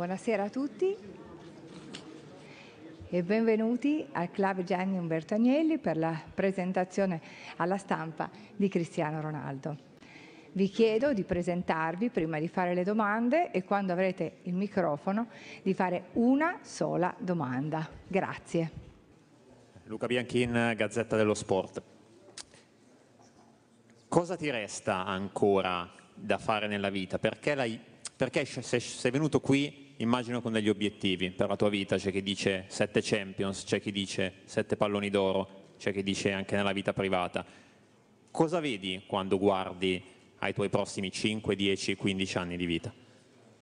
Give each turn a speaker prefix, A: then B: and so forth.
A: Buonasera a tutti e benvenuti al Club Gianni Umberto Agnelli per la presentazione alla stampa di Cristiano Ronaldo. Vi chiedo di presentarvi prima di fare le domande e quando avrete il microfono di fare una sola domanda. Grazie.
B: Luca Bianchin, Gazzetta dello Sport. Cosa ti resta ancora da fare nella vita? Perché l'hai perché sei venuto qui immagino con degli obiettivi per la tua vita, c'è chi dice sette Champions, c'è chi dice sette palloni d'oro, c'è chi dice anche nella vita privata. Cosa vedi quando guardi ai tuoi prossimi 5, 10, 15 anni di vita?